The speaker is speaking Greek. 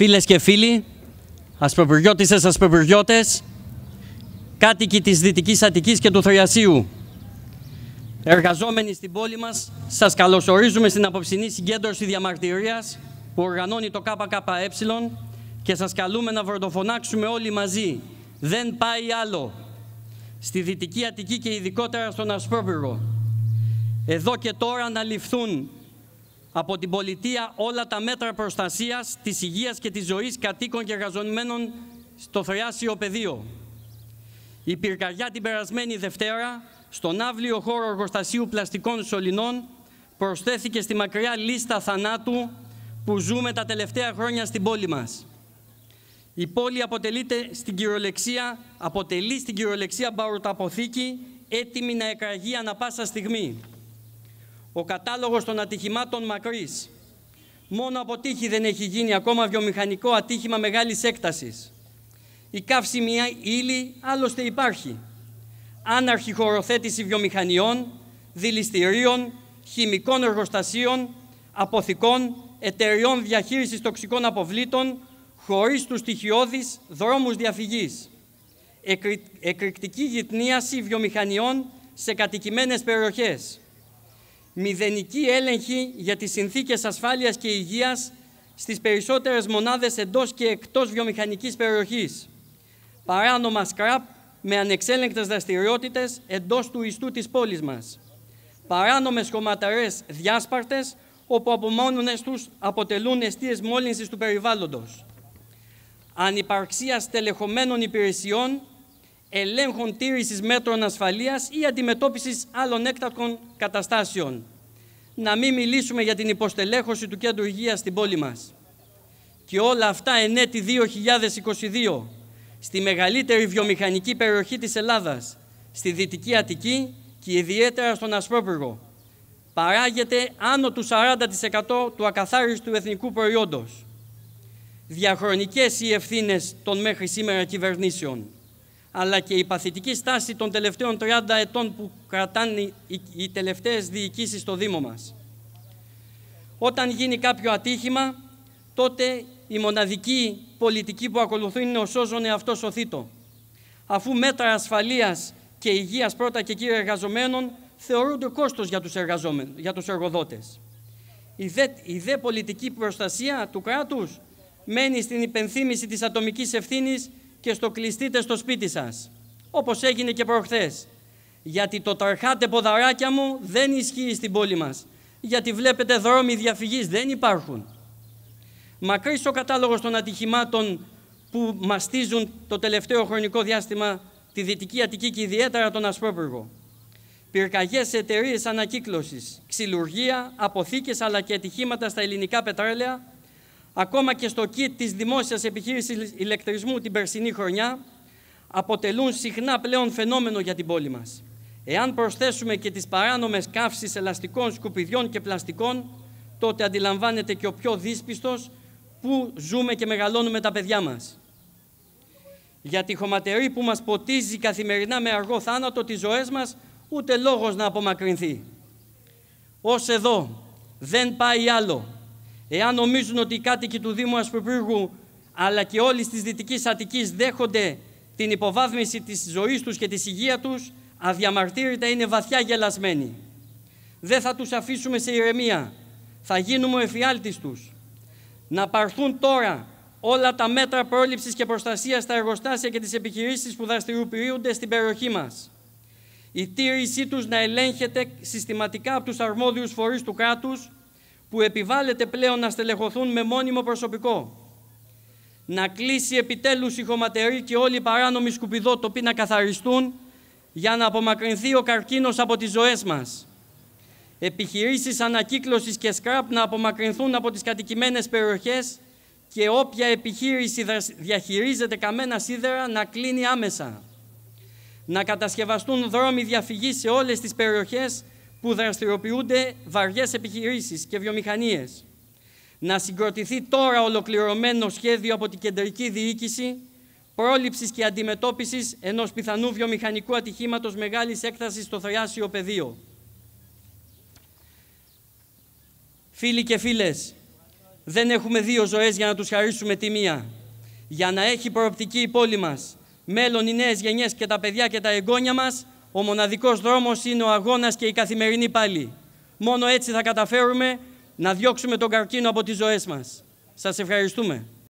Φίλες και φίλοι, ασπροπυριώτισσες, ασπροπυριώτες, κάτοικοι της Δυτικής Αττικής και του Θριασίου, εργαζόμενοι στην πόλη μας, σας καλωσορίζουμε στην απόψινή συγκέντρωση διαμαρτυρίας που οργανώνει το ΚΚΕ και σας καλούμε να βροντοφωνάξουμε όλοι μαζί. Δεν πάει άλλο. Στη Δυτική Αττική και ειδικότερα στον Ασπρόπυργο. Εδώ και τώρα να ληφθούν από την πολιτεία όλα τα μέτρα προστασίας της υγείας και της ζωής κατοίκων και εργαζομένων στο φρεάσιο πεδίο. Η πυρκαγιά την περασμένη Δευτέρα στον άβλιο χώρο εργοστασίου πλαστικών σωληνών προσθέθηκε στη μακριά λίστα θανάτου που ζούμε τα τελευταία χρόνια στην πόλη μας. Η πόλη αποτελείται στην αποτελεί στην κυριολεξία μπαρουταποθήκη έτοιμη να εκραγεί ανα πάσα στιγμή. Ο κατάλογος των ατυχημάτων μακρύς. Μόνο από τύχη δεν έχει γίνει ακόμα βιομηχανικό ατύχημα μεγάλης έκτασης. Η καύσιμη ύλη άλλωστε υπάρχει. Άναρχη χωροθέτηση βιομηχανιών, δηληστηρίων, χημικών εργοστασίων, αποθηκών, εταιριών διαχείρισης τοξικών αποβλήτων, χωρίς τους στοιχειώδεις δρόμους διαφυγής. Εκρηκτική γυτνίαση βιομηχανιών σε κατοικημένες περιοχές μηδενική έλεγχη για τις συνθήκες ασφάλειας και υγείας στις περισσότερες μονάδες εντός και εκτός βιομηχανικής περιοχής. Παράνομα σκραπ με ανεξέλεγκτες δραστηριότητες εντός του ιστού της πόλης μας. Παράνομες χωματαρές διάσπαρτες, όπου από μόνονες τους αποτελούν αιστείες μόλυνσης του περιβάλλοντος. Ανυπαρξίας στελεχωμένων υπηρεσιών ελέγχων τήρησης μέτρων ασφαλείας ή αντιμετώπισης άλλων έκτακτων καταστάσεων. Να μην μιλήσουμε για την υποστελέχωση του κέντρου υγείας στην πόλη μας. Και όλα αυτά εν έτη 2022, στη μεγαλύτερη βιομηχανική περιοχή της Ελλάδας, στη Δυτική Αττική και ιδιαίτερα στον Ασπρόπυργο. Παράγεται άνω του 40% του ακαθάριστου εθνικού προϊόντος. Διαχρονικές οι ευθύνες των μέχρι σήμερα κυβερνήσεων αλλά και η παθητική στάση των τελευταίων 30 ετών που κρατάνε οι τελευταίες διοικήσεις στο Δήμο μας. Όταν γίνει κάποιο ατύχημα, τότε η μοναδική πολιτική που ακολουθούν είναι ο σώζον εαυτό οθήτω. Αφού μέτρα ασφαλείας και υγείας πρώτα και κύρια εργαζομένων θεωρούνται κόστος για τους, για τους εργοδότες. Η δε, η δε πολιτική προστασία του κράτους μένει στην υπενθύμηση της ατομικής ευθύνης και στο κλειστείτε στο σπίτι σας, όπως έγινε και προχθές. Γιατί το ταρχάτε ποδαράκια μου δεν ισχύει στην πόλη μας. Γιατί βλέπετε δρόμοι διαφυγής δεν υπάρχουν. Μακρύς ο κατάλογος των ατυχημάτων που μαστίζουν το τελευταίο χρονικό διάστημα τη Δυτική Αττική και ιδιαίτερα τον Ασπρόπυργο. Πυρκαγιές εταιρείες ανακύκλωσης, ξυλουργία, αποθήκες αλλά και ατυχήματα στα ελληνικά πετρέλαια ακόμα και στο ΚΙΤ της δημόσιας επιχείρησης ηλεκτρισμού την περσινή χρονιά, αποτελούν συχνά πλέον φαινόμενο για την πόλη μας. Εάν προσθέσουμε και τις παράνομες καύσεις ελαστικών σκουπιδιών και πλαστικών, τότε αντιλαμβάνεται και ο πιο δύσπιστος που ζούμε και μεγαλώνουμε τα παιδιά μας. Για τη χωματερή που μας ποτίζει καθημερινά με αργό θάνατο τις ζωές μας, ούτε λόγος να απομακρυνθεί. Ως εδώ, δεν πάει άλλο. Εάν νομίζουν ότι οι κάτοικοι του Δήμου Ασπροπύργου αλλά και όλοι της Δυτικής Αττικής δέχονται την υποβάθμιση της ζωής τους και της υγείας τους, αδιαμαρτύρητα είναι βαθιά γελασμένοι. Δεν θα τους αφήσουμε σε ηρεμία. Θα γίνουμε ο εφιάλτης τους. Να παρθούν τώρα όλα τα μέτρα πρόληψης και προστασίας στα εργοστάσια και τις επιχειρήσεις που δραστηριοποιούνται στην περιοχή μας. Η τήρησή τους να ελέγχεται συστηματικά από τους αρμόδιους φορείς του κράτους που επιβάλλεται πλέον να στελεχωθούν με μόνιμο προσωπικό. Να κλείσει επιτέλους η χωματερή και όλοι οι παράνομοι σκουπιδότοποι να καθαριστούν για να απομακρυνθεί ο καρκίνος από τις ζωές μας. Επιχειρήσεις ανακύκλωσης και σκράπ να απομακρυνθούν από τις κατοικημένες περιοχές και όποια επιχείρηση διαχειρίζεται καμένα σίδερα να κλείνει άμεσα. Να κατασκευαστούν δρόμοι διαφυγής σε όλες τις περιοχές που δραστηριοποιούνται βαριές επιχειρήσεις και βιομηχανίες. Να συγκροτηθεί τώρα ολοκληρωμένο σχέδιο από την κεντρική διοίκηση πρόληψης και αντιμετώπισης ενός πιθανού βιομηχανικού ατυχήματος μεγάλης έκτασης στο θεράσιο πεδίο. Φίλοι και φίλες, δεν έχουμε δύο ζωές για να τους χαρίσουμε τη μία. Για να έχει προοπτική η πόλη μας, μέλλον οι νέες γενιές και τα παιδιά και τα εγγόνια μας, ο μοναδικός δρόμος είναι ο αγώνας και η καθημερινή πάλι. Μόνο έτσι θα καταφέρουμε να διώξουμε τον καρκίνο από τις ζωές μας. Σας ευχαριστούμε.